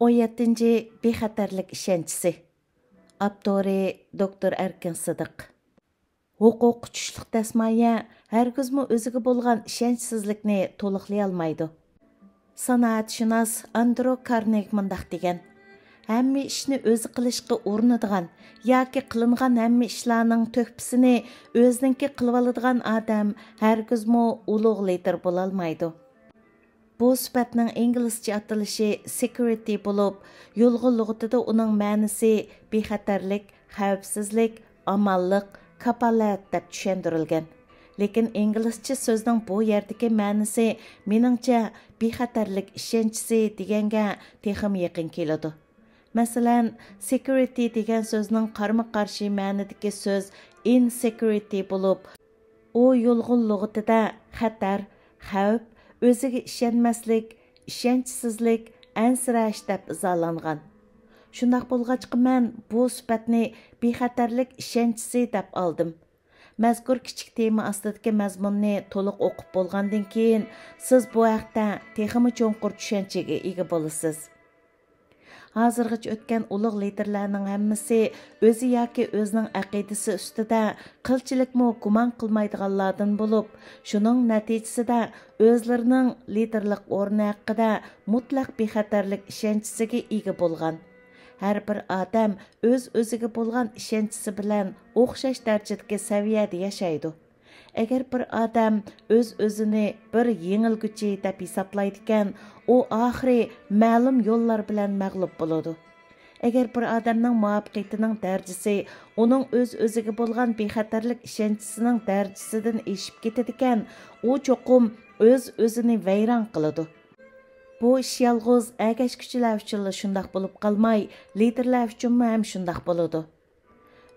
17-нче бехатерлек ишенчесе. доктор әркен сыдық. Хукук кучлык тасмая һәр күзме өзиге болған ишенчсезлекне толықлай алмайды. Санаат шинас Андро Карнег мондак деген. Әмі ішіні өзі қылышқы орныдыған, яке қылынған әмі ішіланың төкпісіне өзінің ке қылвалыдыған адам әргіз мұ ұлы ұлайдыр алмайды. Бұл сүпәтнең инглизчә аталышы security болып, юлгы лугатыда оның мәнісі бехатарлык, хәвфсезлек, аманлык, капалат деп төшендерелгән. Ләкин инглизчә сөздің бұл ярдәге мәнісі менеңчә бехатарлык ишенчесе дегенге текім екін киләдә. Мәсәлән, security деген сөздің қармық қаршы мәнидәге сөз insecurity болып, о юлгы лугатыда хәтәр, o'ziga ishonmaslik ishonchsizlik ansirash deb izolangan shundoq bo'lg'achqa man bu sifatni bexatarlik ishonchisi deb oldim mazkur kichik tema ostidagi mazmunni to'liq o'qib bo'lgandan keyin siz bu haqda texmi cho'nqur tushunchaga ega bo'lasiz hozirgacha o'tgan ulug' liderlarning hammasi o'zi yoki o'zining aqidasi ustida qilchilikmi gumon qilmaydiganlardan bo'lib shuning natijasida o'zlarining liderlik o'rni haqida mutlaq bexatarlik ishonchisiga ega bo'lgan har bir odam o'z o'ziga bo'lgan ishonchisi bilan o'xshash darajadagi saviyada yashaydi Әгер бір адам өз өзіні бір еңіл күчі деп есаплайды кән, о ақыры мәлім еллар білән мәғліп болуды. Әгер бір адамның мағапқетінің дәрдісі, оның өз өзігі болған бейхәтерлік ішенчісінің дәрдісідің ешіп кетеді кән, о чоқым өз өзіні вәйран қылыды. Бұ шиялғыз әгәш күчілі әвчілі шындақ болып қалмай, лидерлі әвчімі мәм шындақ болуды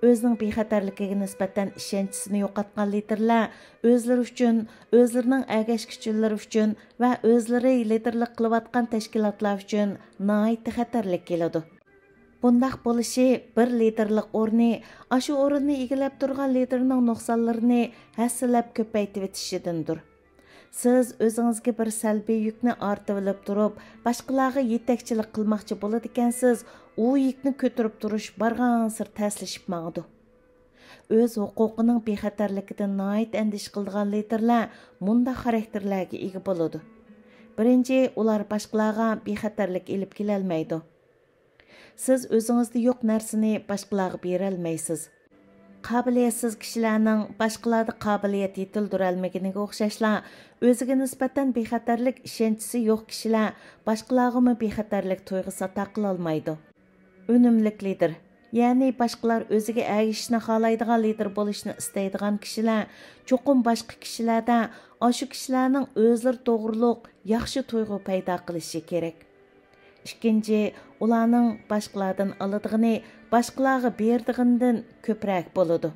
өзінің бейхатарлыққа нисбатан ішенчісін жоғалтқан лидерлер өзлері үшін өзлерінің әгәш күшілері үшін вә өзлері лидерлік қылып жатқан тәшкилатлар үшін нағайты хатарлік келеді бұндай болышы бір лидерлік орны ашу орынны игілеп тұрған лидерінің нұқсанларын әсілеп көпәйтіп етішедіндұр siz o'zingizga bir salbiy yukni ortib turib boshqalarga yetakchilik qilmoqchi bo'ladi ekansiz u yukni ko'tarib turish borgan sir taslashib mangdi o'z huquqining bexatarligidan noit andish qilgan liderlar bunday xarakterlarga ega bo'ladi birinchi ular boshqalarga bexatarlik ilib kelolmaydi siz o'zingizda yo'q narsani boshqalarga qabiliyatsiz kishilarning boshqalarda qobiliyat yetildurolmaganiga o'xshashla o'ziga nisbatan bexatarlik ishonchisi yo'q kishilar boshqalargami bexatarlik tuyg'usi ata qilolmaydi unumlik lider ya'ni boshqalar o'ziga ergishishni xohlaydigan lider bo'lishni istaydigan kishilar cho'qim boshqa kishilarda shu kishilarning o'zlar to'g'riliq yaxshi tuyg'u paydo qilishi kerak ikkinchi ularning boshqalardan oladig'ini boshqalarga berdig'idan ko'proq bo'ladi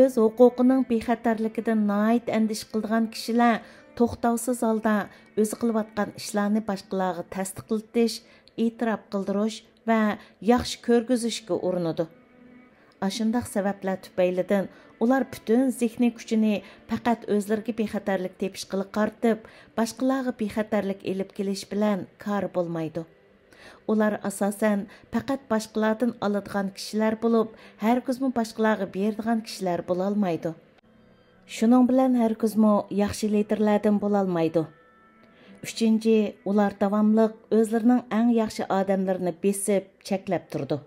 o'z huquqining bexatarligidan noit andish qilgan kishilar to'xtovsiz holda o'zi qilayotgan ishlarni boshqalarga tasdiqlitish e'tirof qildirish va yaxshi ko'rgizishga urinadi Aşındaq səbəblər tüpəylidən ular bütün zehni küçünü faqat özlərgə bexətərlik tepiş qılıq qartıb, başqalağı bexətərlik elib keliş болмайды. kar bolmaydı. Ular asasən faqat başqalardan болып, kişilər bulub, hər güzmü кішілер бола алмайды. bulalmaydı. Şunun bilən hər güzmü yaxşı бола алмайды. ular davamlıq өзлерінің әң yaxşı adamlarını besib, çəklab turdu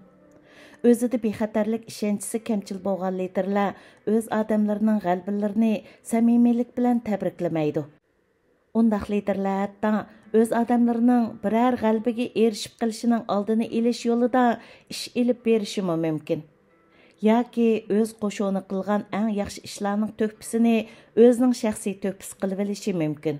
де бейхатарлық ішенчісі кәмчіл болған лидерлі өз адамларының ғалбілеріне сәмемелік білән тәбіркілмейді. Ондақ лидерлі әтті өз адамларының бір әр ғалбіге ерішіп қылшының алдыны еліш да іш еліп беріші мүмкін. Яки өз қошуыны қылған әң яқшы ішіланың төкпісіне өзінің шәқси төкпіс қылвелеші мүмкін.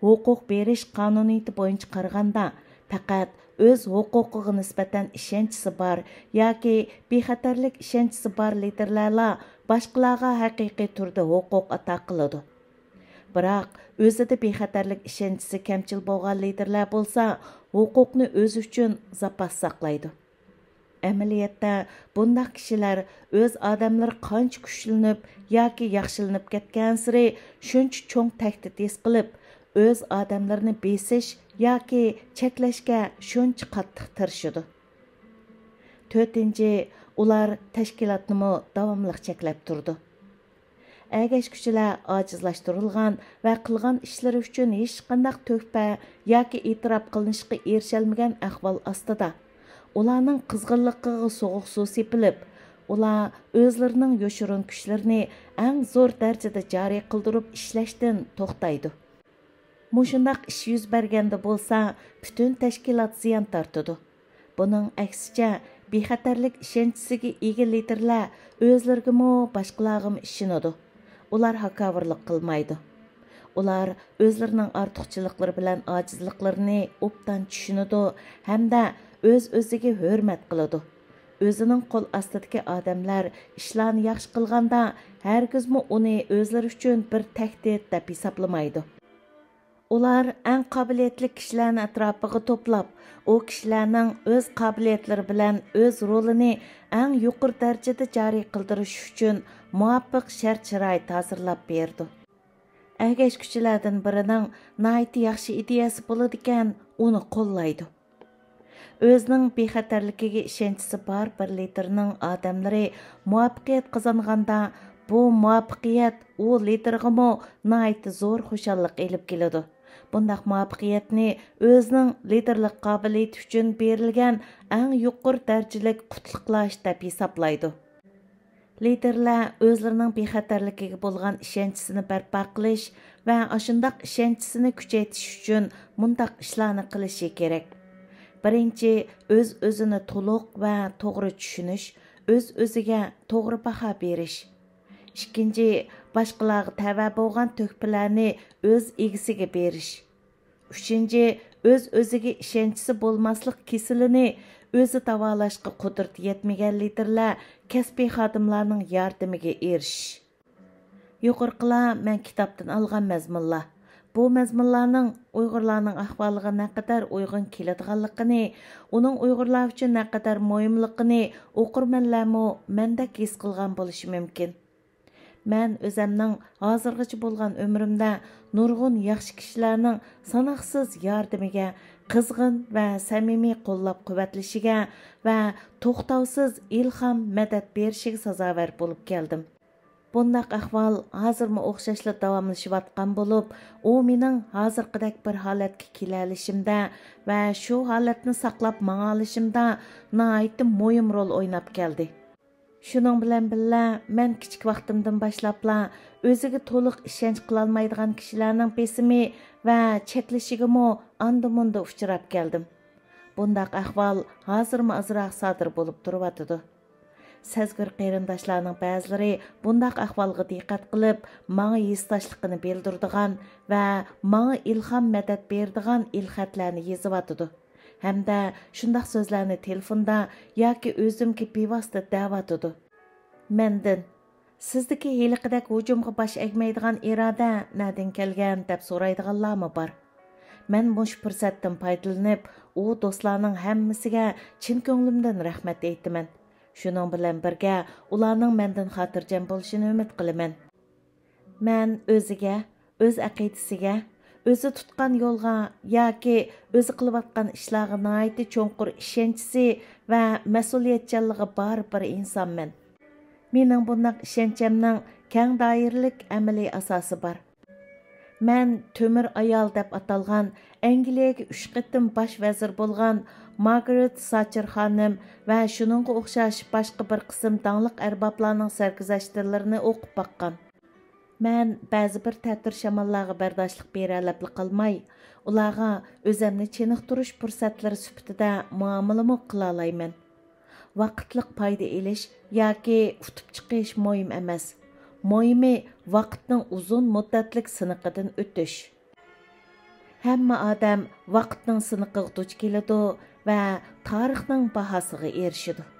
Оқуқ беріш қануниті бойынш қарғанда – faqat o'z huquqiga nisbatan ishonchisi bor yoki bexatarlik ishonchisi bor liderlarla boshqalarga haqiqiy turda huquq ato qiladi biroq o'zida bexatarlik ishonchisi kamchil bo'lgan liderlar bo'lsa huquqni o'zi uchun zapas saqlaydi amaliyotda bundaq kishilar o'z odamlari qancha kuchlinib yoki yaxshilanib ketgan siri shuncha cho'ng tahdid his qilib o'z odamlarini besish яки чеклешке шунч каттык тұршуды. Төтінде, улар тәшкілатнымы давамлық чеклеп тұрды. Әгеш күшілі ажызлаштырылған вә қылған ішілері үшін ешқандақ төкпә, яки итырап қылынышқы ершелміген әқвал астыда. Оланың қызғырлыққығы соғық су сепіліп, ула өзлерінің ешірін күшілеріне әң зор дәрцеді жарек қылдырып ішләштін тоқтайды мұшындақ іш жүз бәргенді болса, бүтін тәшкілат зиян тартыды. Бұның бейхатарлік бейхатарлық егі егер лидерлер өзлергімі башқылағым оду. Олар хакавырлық қылмайды. Олар өзлерінің артықчылықлар білән ажызлықларыны оптан түшініді, әмді өз-өзіге өрмәт қылыды. Өзінің қол ostidagi адамлар ishlarni yaxshi қылғанда, hargizmi оны o'zlari үшін бір tahdid deb hisoblamaydi Олар ән қабілетлік кішілән әтрапығы топлап, о кішілінің өз қабілетлері білән өз ролыны ән юқыр дәрчеді жари қылдырыш үшін муаппық шәр шырай тазырлап берді. Әгеш күшілердің бірінің найты яқшы идеясы болы декен, оны қоллайды. Өзінің бейхәтерлікеге ішенчісі бар бір литрінің адамлары муаппықет қызанғанда, бұл муаппықет о литрғымы найты зор хұшалық еліп келеді. bundaq muvaffaqiyatni o'zining liderlik qobiliyati uchun berilgan eng yuqori darajalik qutliqlash deb hisoblaydi liderlar o'zlarining bexatarligiga bo'lgan ishonchisini barpo qilish va ashundoq ishonchisini kuchaytirish uchun mundaq ishlarni qilishi kerak birinchi o'z o'zini to'liq va to'g'ri tushunish o'z o'ziga to'g'ri baho berish ikkinchi boshqalarga tava bo'lgan to'kpilarni o'z egisiga berish uchinchi o'z o'ziga ishonchisi bo'lmaslik kesilini o'zi davolashga qudrati yetmagan liderlar kasbiy xodimlarning yordamiga erishish yuqorqilar man kitobdan olgan mazmunlar bu mazmunlarning uyg'urlarning ahvoliga naqadar uyg'un keladiganligini uning uyg'urlar uchun naqadar moyimligini o'qirmanlarmi mandek his qilgan bo'lishi mumkin Мән өзімнің хәзергечә болған өмірімді нұрғын яқшы кішілерінің санақсыз ярдымеге қызғын ва сәмімі қолап көбәтлішіге ва тоқтаусыз илхам мәдәт беришигә сазавар болып келдім. Бұндақ ахвал азырмы оқшашлы давамлышы атқан болып, о менің қыдәк бір халетке келәлішімді вә шу халәтіні сақлап маңалышымда наайты мойым рол ойнап келді. Шуның білән біллә, мән кичек вақтымдың башлапла өзігі толық ішенш кыла кішіләнің песімі песими ва чеклешигеме анда-монда учрап келдим. Бундак ахвал хәзерме азрак садыр болып турып атыды. Сәзгүр бәзілері бұндақ ахвалғы дейқат қылып, маңы есташлықыны белдірдіған вә маңы илхам мәдәт бердіған илхәтләні езіп атыды hamda shundoq so'zlarni telefonda yoki o'zimga bevosita da'vatidi mandan sizniki heliqidek hujumga bosh egmaydigan iroda nadin kelgan deb so'raydiganlarmi bor man mush fursatdan foydalanib u do'stlarning hammasiga chin ko'nglimdan rahmat aytaman shuning bilan birga ularning mendan xotirjam bo'lishini umid qilaman man o'ziga o'z aqidasiga өзі тұтқан елға, яке өзі қылыватқан ішлағы найты чонқұр ішенчісі вә мәсулиетчалығы бар бір инсан мен. Менің бұнақ ішенчемнің кән дайырлік әмілі асасы бар. Мән төмір аял деп аталған, әңгілегі үш қытым баш вәзір болған Магарет Сачыр ханым вә шының құқшаш башқы бір қысым даңлық әрбапланың сәргізәштірлеріні оқып баққан. Мән бәзі бір тәтір шамаллағы бәрдашлық бер әләплі қалмай, ұлаға өзімні ченықтырыш пұрсәтлері сүптіде муамылымы қылалаймын. Вақытлық пайды еліш, яки ұтып чықеш мойым әмәз. Мойымы вақытның ұзын мұддатлік сынықыдың өттіш. Хәммі адам вақытның сынықығы тұч келеді вә тарихның бағасығы ершіді.